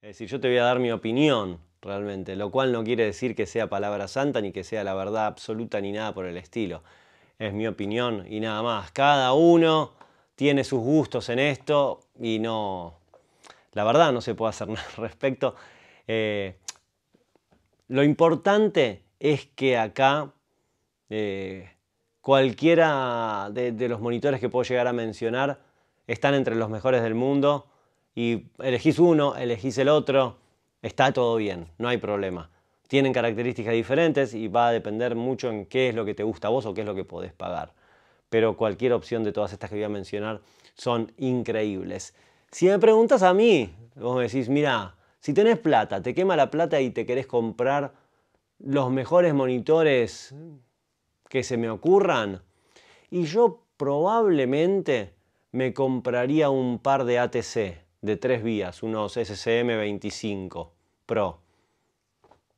Es yo te voy a dar mi opinión realmente, lo cual no quiere decir que sea palabra santa ni que sea la verdad absoluta ni nada por el estilo. Es mi opinión y nada más. Cada uno tiene sus gustos en esto y no, la verdad no se puede hacer nada al respecto. Eh, lo importante es que acá eh, cualquiera de los monitores que puedo llegar a mencionar están entre los mejores del mundo y elegís uno, elegís el otro, está todo bien, no hay problema. Tienen características diferentes y va a depender mucho en qué es lo que te gusta a vos o qué es lo que podés pagar. Pero cualquier opción de todas estas que voy a mencionar son increíbles. Si me preguntas a mí, vos me decís, mira, si tenés plata, te quema la plata y te querés comprar los mejores monitores que se me ocurran, y yo probablemente me compraría un par de ATC de tres vías, unos SSM 25 Pro.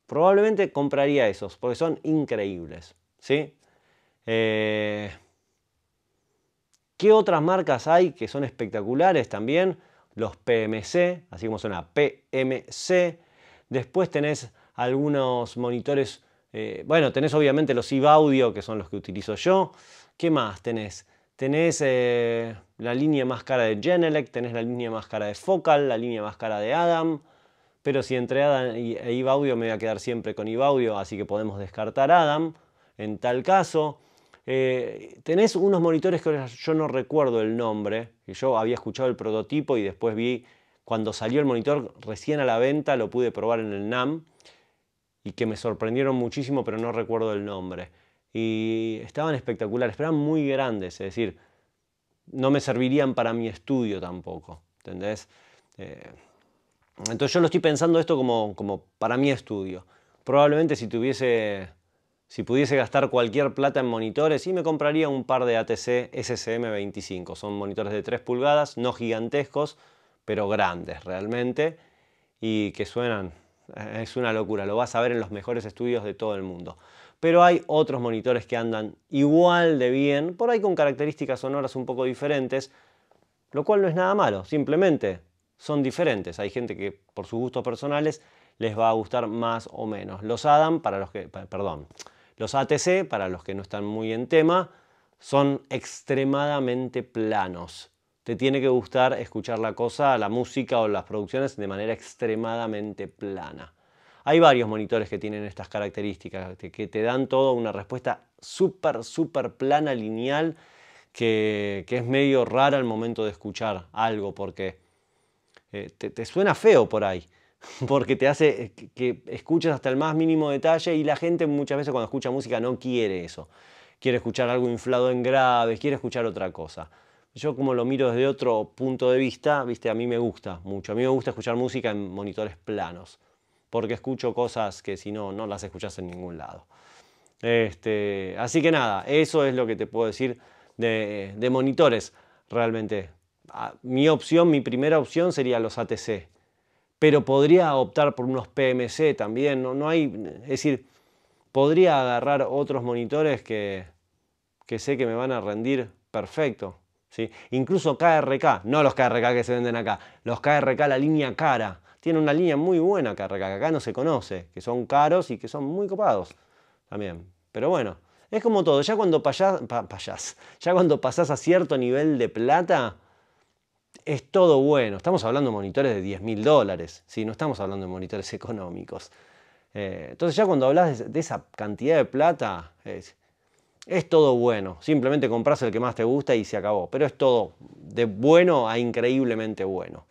Probablemente compraría esos porque son increíbles. ¿sí? Eh, ¿Qué otras marcas hay que son espectaculares también? Los PMC, así como suena PMC. Después tenés algunos monitores. Eh, bueno, tenés obviamente los IBAudio, que son los que utilizo yo. ¿Qué más tenés? Tenés eh, la línea más cara de Genelec, tenés la línea más cara de Focal, la línea más cara de Adam. Pero si entre Adam e Ibaudio me voy a quedar siempre con Ibaudio, así que podemos descartar Adam en tal caso. Eh, tenés unos monitores que yo no recuerdo el nombre, que yo había escuchado el prototipo y después vi cuando salió el monitor recién a la venta, lo pude probar en el NAM y que me sorprendieron muchísimo, pero no recuerdo el nombre y estaban espectaculares, pero eran muy grandes, es decir, no me servirían para mi estudio tampoco, ¿entendés? Eh, entonces yo lo estoy pensando esto como, para mi estudio. Probablemente si si pudiese gastar cualquier plata en monitores, sí me compraría un par de ATC SCM25. Son monitores de 3 pulgadas, no gigantescos, pero grandes realmente, y que suenan, es una locura, lo vas a ver en los mejores estudios de todo el mundo pero hay otros monitores que andan igual de bien, por ahí con características sonoras un poco diferentes, lo cual no es nada malo, simplemente son diferentes. Hay gente que por sus gustos personales les va a gustar más o menos. Los ADAM para los que, perdón, los ATC para los que no están muy en tema, son extremadamente planos. Te tiene que gustar escuchar la cosa, la música o las producciones de manera extremadamente plana. Hay varios monitores que tienen estas características, que te dan toda una respuesta súper, súper plana, lineal, que, es medio rara al momento de escuchar algo, porque eh, te, te suena feo por ahí, porque te hace que escuches hasta el más mínimo detalle y la gente muchas veces cuando escucha música no quiere eso. Quiere escuchar algo inflado en graves, quiere escuchar otra cosa. Yo como lo miro desde otro punto de vista, viste, a mí me gusta mucho. A mí me gusta escuchar música en monitores planos porque escucho cosas que si no, no las escuchas en ningún lado. Este, así que nada, eso es lo que te puedo decir de, monitores realmente. Ah, mi opción, mi primera opción sería los ATC, pero podría optar por unos PMC también, no, no hay, es decir, podría agarrar otros monitores que, que sé que me van a rendir perfecto. ¿sí? Incluso KRK, no los KRK que se venden acá, los KRK, la línea cara, tiene una línea muy buena que acá no se conoce, que son caros y que son muy copados también. Pero bueno, es como todo, ya cuando payas, ya cuando pasás a cierto nivel de plata, es todo bueno. Estamos hablando de monitores de 10 mil dólares, no estamos hablando de monitores económicos. Eh, entonces ya cuando hablas de, esa cantidad de plata, es todo bueno. Simplemente compras el que más te gusta y se acabó. Pero es todo de bueno a increíblemente bueno.